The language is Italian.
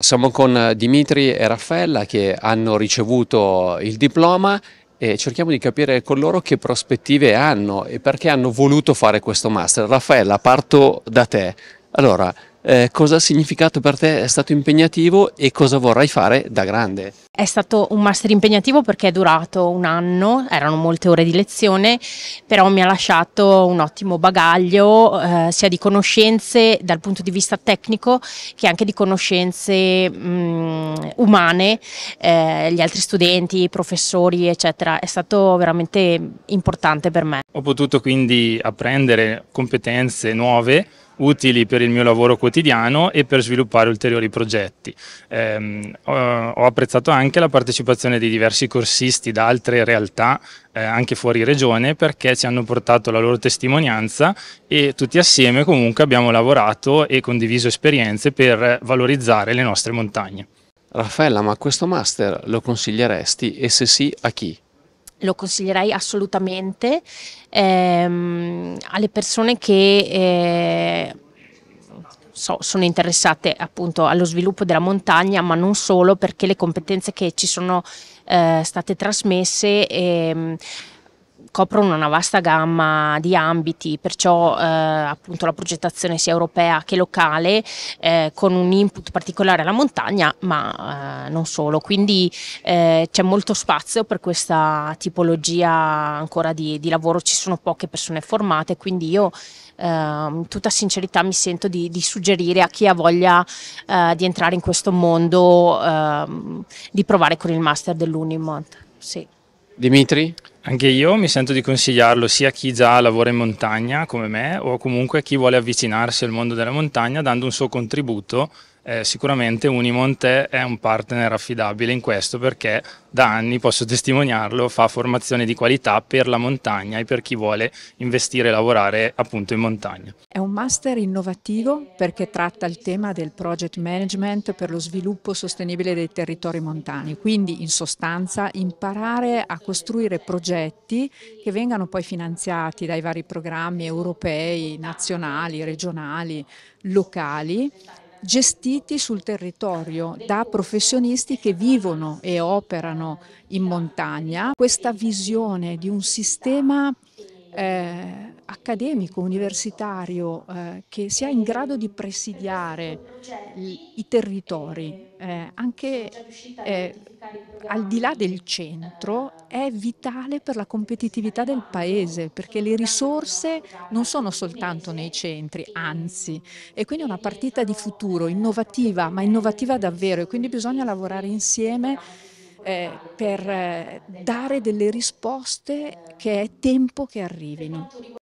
Siamo con eh, Dimitri e Raffaella che hanno ricevuto il diploma e cerchiamo di capire con loro che prospettive hanno e perché hanno voluto fare questo master. Raffaella, parto da te. Allora, eh, cosa ha significato per te, è stato impegnativo e cosa vorrai fare da grande? È stato un master impegnativo perché è durato un anno, erano molte ore di lezione, però mi ha lasciato un ottimo bagaglio eh, sia di conoscenze dal punto di vista tecnico che anche di conoscenze mh, mm, umane, eh, gli altri studenti, i professori eccetera. È stato veramente importante per me. Ho potuto quindi apprendere competenze nuove utili per il mio lavoro quotidiano e per sviluppare ulteriori progetti. Eh, ho apprezzato anche la partecipazione di diversi corsisti da altre realtà, eh, anche fuori regione, perché ci hanno portato la loro testimonianza e tutti assieme comunque abbiamo lavorato e condiviso esperienze per valorizzare le nostre montagne. Raffaella, ma questo master lo consiglieresti e se sì a chi? lo consiglierei assolutamente ehm, alle persone che eh, so, sono interessate appunto allo sviluppo della montagna, ma non solo perché le competenze che ci sono eh, state trasmesse ehm, coprono una vasta gamma di ambiti, perciò eh, appunto la progettazione sia europea che locale eh, con un input particolare alla montagna, ma eh, non solo. Quindi eh, c'è molto spazio per questa tipologia ancora di, di, lavoro, ci sono poche persone formate, quindi io ehm, in tutta sincerità mi sento di, di suggerire a chi ha voglia eh, di entrare in questo mondo ehm, di provare con il master dell'Unimont. Sì. Dimitri? Anche io mi sento di consigliarlo sia a chi già lavora in montagna come me o comunque a chi vuole avvicinarsi al mondo della montagna dando un suo contributo eh, sicuramente Unimont è un partner affidabile in questo perché da anni, posso testimoniarlo, fa formazione di qualità per la montagna e per chi vuole investire e lavorare appunto in montagna. È un master innovativo perché tratta il tema del project management per lo sviluppo sostenibile dei territori montani, quindi in sostanza imparare a costruire progetti che vengano poi finanziati dai vari programmi europei, nazionali, regionali, locali gestiti sul territorio da professionisti che vivono e operano in montagna. Questa visione di un sistema eh, accademico, universitario, eh, che sia in grado di presidiare i, territori, eh, anche eh, al di là del centro, è vitale per la competitività del paese, perché le risorse non sono soltanto nei centri, anzi, e quindi è una partita di futuro, innovativa, ma innovativa davvero, e quindi bisogna lavorare insieme eh, per eh, dare delle risposte che è tempo che arrivino.